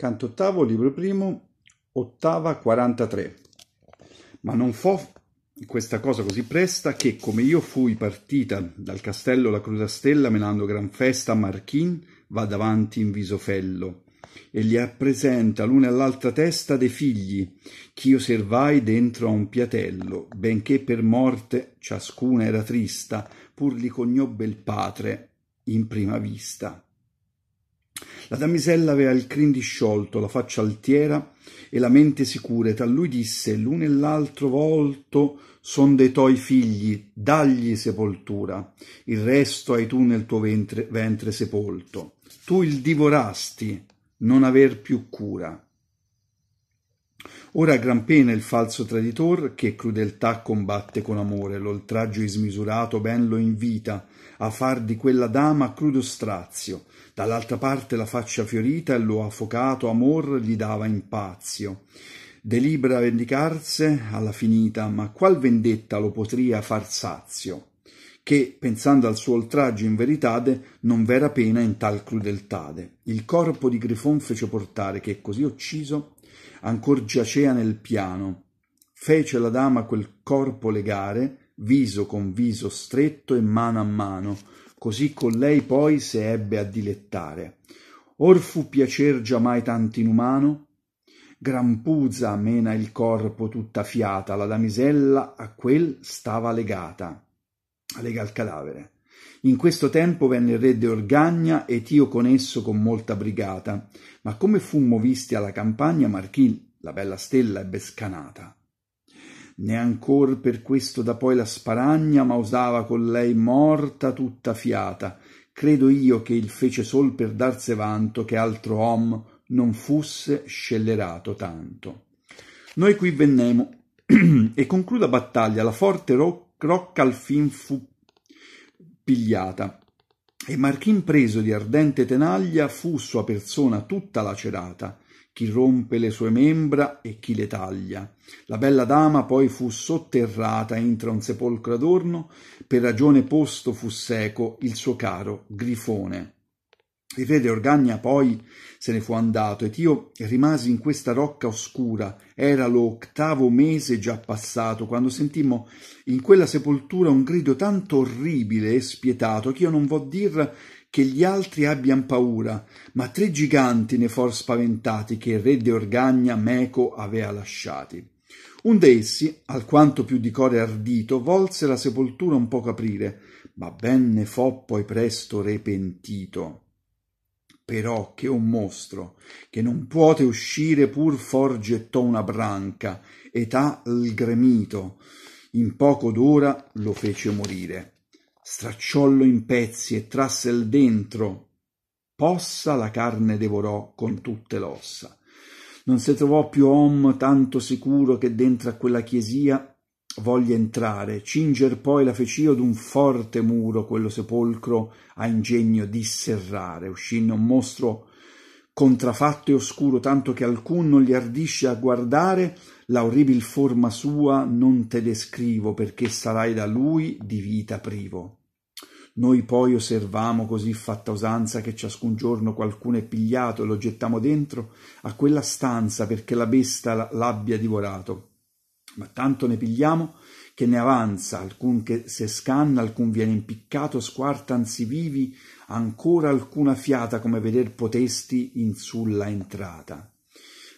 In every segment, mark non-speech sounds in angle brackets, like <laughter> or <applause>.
Canto ottavo, libro primo, ottava 43. Ma non fo questa cosa così presta che, come io fui partita dal castello La Cruda Stella, menando gran festa, Marchin va davanti in viso fello e gli appresenta l'una all'altra testa dei figli, ch'io servai dentro a un piatello, benché per morte ciascuna era trista, pur li conobbe il padre in prima vista. La damisella aveva il crin disciolto, la faccia altiera e la mente sicura, e tra lui disse, l'uno e l'altro volto son dei tuoi figli, dagli sepoltura, il resto hai tu nel tuo ventre, ventre sepolto. Tu il divorasti, non aver più cura. Ora gran pena il falso traditor che crudeltà combatte con amore, l'oltraggio ismisurato ben lo invita a far di quella dama crudo strazio, dall'altra parte la faccia fiorita e lo affocato amor gli dava impazio. Delibera vendicarse alla finita, ma qual vendetta lo potria far sazio? che, pensando al suo oltraggio in veritade, non v'era pena in tal crudeltade. Il corpo di Grifon fece portare, che così ucciso ancor giacea nel piano fece la dama quel corpo legare viso con viso stretto e mano a mano così con lei poi se ebbe a dilettare or fu piacer giamai tanto inumano gran puzza mena il corpo tutta fiata la damisella a quel stava legata lega il cadavere in questo tempo venne il re de Orgagna e io con esso con molta brigata, ma come fummo visti alla campagna marchì la bella stella ebbe scanata. Ne ancor per questo da poi la sparagna, ma usava con lei morta tutta fiata. Credo io che il fece sol per darse vanto che altro om non fusse scellerato tanto. Noi qui vennemo <clears throat> e concluda battaglia la forte rocca al fin fu pigliata. E Marchin preso di ardente tenaglia fu sua persona tutta lacerata, chi rompe le sue membra e chi le taglia. La bella dama poi fu sotterrata intra un sepolcro adorno, per ragione posto fu seco il suo caro grifone. Il re di Organia poi se ne fu andato ed io rimasi in questa rocca oscura. Era lo ottavo mese già passato, quando sentimmo in quella sepoltura un grido tanto orribile e spietato che io non vo dir che gli altri abbian paura, ma tre giganti ne for spaventati che il re di Organia meco avea lasciati. Un d'essi, alquanto più di core ardito, volse la sepoltura un poco aprire, ma ben ne fo poi presto repentito però che un mostro, che non puote uscire pur for gettò una branca, età il gremito, in poco d'ora lo fece morire. Stracciollo in pezzi e trasse il dentro, possa la carne devorò con tutte l'ossa. Non si trovò più om tanto sicuro che dentro a quella chiesia voglia entrare, cinger poi la fecio d'un forte muro quello sepolcro a ingegno disserrare, uscinne un mostro contrafatto e oscuro, tanto che alcun non gli ardisce a guardare, la orribil forma sua non te descrivo, perché sarai da lui di vita privo. Noi poi osservamo così fatta usanza che ciascun giorno qualcuno è pigliato e lo gettiamo dentro a quella stanza perché la besta l'abbia divorato ma tanto ne pigliamo che ne avanza, alcun che se scanna, alcun viene impiccato, squartansi vivi, ancora alcuna fiata come veder potesti in sulla entrata.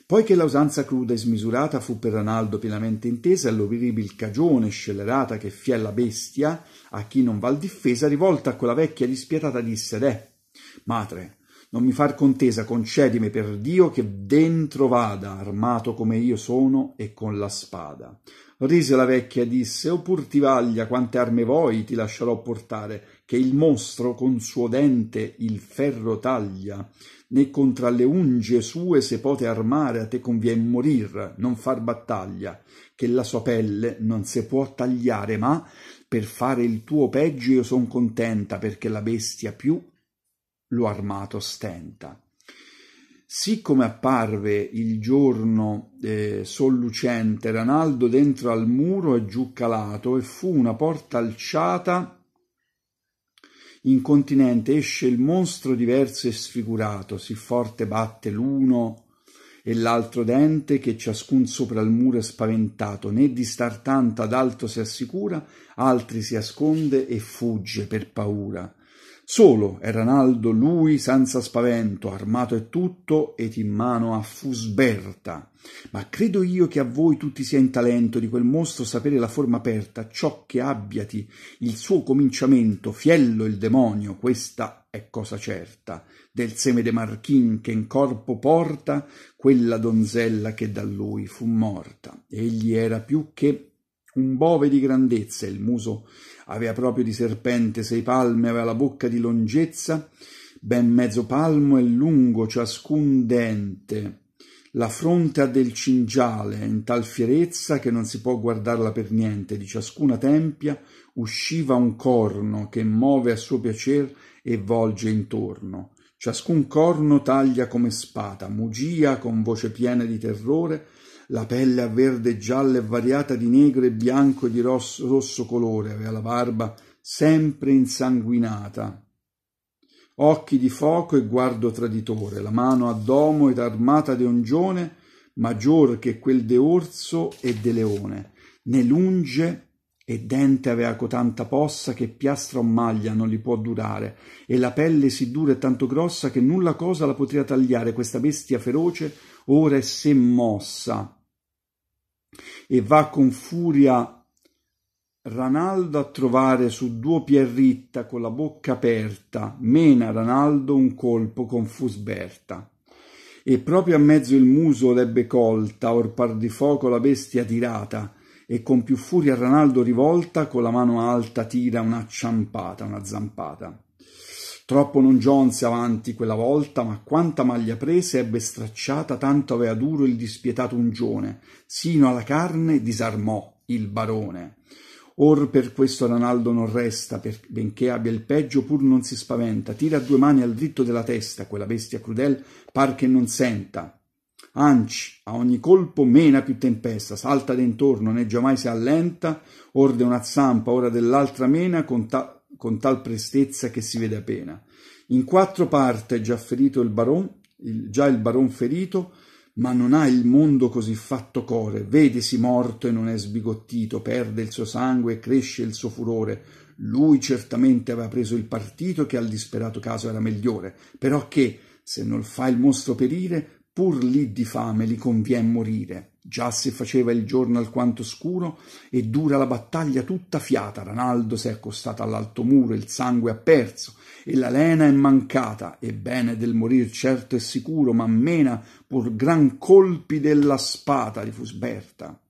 Poiché la usanza cruda e smisurata fu per Ranaldo pienamente intesa, all'orribil cagione scellerata che fia la bestia, a chi non val difesa, rivolta a quella vecchia dispietata disse, deh madre, non mi far contesa, concedimi per Dio che dentro vada, armato come io sono e con la spada. Rise la vecchia e disse, O vaglia, quante arme vuoi ti lascerò portare, che il mostro con suo dente il ferro taglia, né contra le ungie sue se pote armare, a te convien morir, non far battaglia, che la sua pelle non se può tagliare, ma per fare il tuo peggio io son contenta, perché la bestia più lo armato stenta. Siccome apparve il giorno eh, sollucente Ranaldo dentro al muro e giù calato e fu una porta alciata incontinente esce il mostro diverso e sfigurato, si forte batte l'uno e l'altro dente che ciascun sopra il muro è spaventato, né di star tanto ad alto si assicura, altri si asconde e fugge per paura. Solo era Naldo lui senza spavento, armato e tutto, ed in mano a Fusberta. Ma credo io che a voi tutti sia in talento di quel mostro sapere la forma aperta, ciò che abbiati il suo cominciamento, fiello il demonio, questa è cosa certa, del seme de Marchin che in corpo porta quella donzella che da lui fu morta. Egli era più che un bove di grandezza, il muso aveva proprio di serpente, sei palme, aveva la bocca di longezza, ben mezzo palmo e lungo ciascun dente. La fronte ha del cingiale, in tal fierezza che non si può guardarla per niente, di ciascuna tempia usciva un corno che muove a suo piacer e volge intorno. Ciascun corno taglia come spada, mugia con voce piena di terrore, la pelle a verde gialla e variata di negro e bianco e di rosso, rosso colore, aveva la barba sempre insanguinata, occhi di fuoco e guardo traditore, la mano a domo ed armata de ongione, maggior che quel de orso e de leone, ne lunge e dente avea cotanta possa che piastra o maglia non li può durare, e la pelle si dura e tanto grossa che nulla cosa la potria tagliare questa bestia feroce ora è se mossa e va con furia Ranaldo a trovare su duo Pierritta con la bocca aperta, mena Ranaldo un colpo con Fusberta. E proprio a mezzo il muso l'ebbe colta, or par di fuoco la bestia tirata, e con più furia Ranaldo rivolta, con la mano alta tira una ciampata, una zampata Troppo non giunse avanti quella volta, ma quanta maglia prese ebbe stracciata, tanto avea duro il dispietato ungione, sino alla carne disarmò il barone. Or per questo Ranaldo non resta, per, benché abbia il peggio, pur non si spaventa, tira a due mani al dritto della testa, quella bestia crudel par che non senta. Anci, a ogni colpo mena più tempesta, salta d'intorno, né giamai si allenta, or de una zampa, ora dell'altra mena, con ta con tal prestezza che si vede appena. In quattro parte già ferito il baron, il, già il baron ferito, ma non ha il mondo così fatto core, vedesi morto e non è sbigottito, perde il suo sangue e cresce il suo furore. Lui certamente aveva preso il partito che al disperato caso era migliore, però che, se non fa il mostro perire, pur lì di fame li convien morire. Già se faceva il giorno alquanto scuro e dura la battaglia tutta fiata. Ranaldo si è accostato all'alto muro, il sangue ha perso e la lena è mancata. E bene del morir certo e sicuro, ma mena pur gran colpi della spada di Fusberta.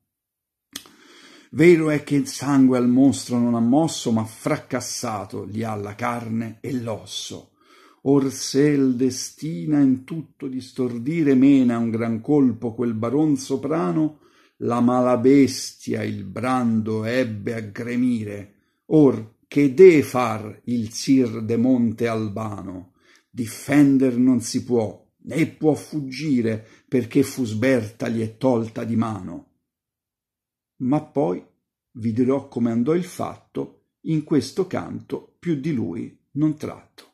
Vero è che il sangue al mostro non ha mosso, ma fracassato gli ha la carne e l'osso or se il destina in tutto distordire mena un gran colpo quel baron soprano la mala bestia il brando ebbe a gremire or che dee far il sir de monte albano difender non si può né può fuggire perché fu sberta gli è tolta di mano ma poi vi dirò come andò il fatto in questo canto più di lui non tratto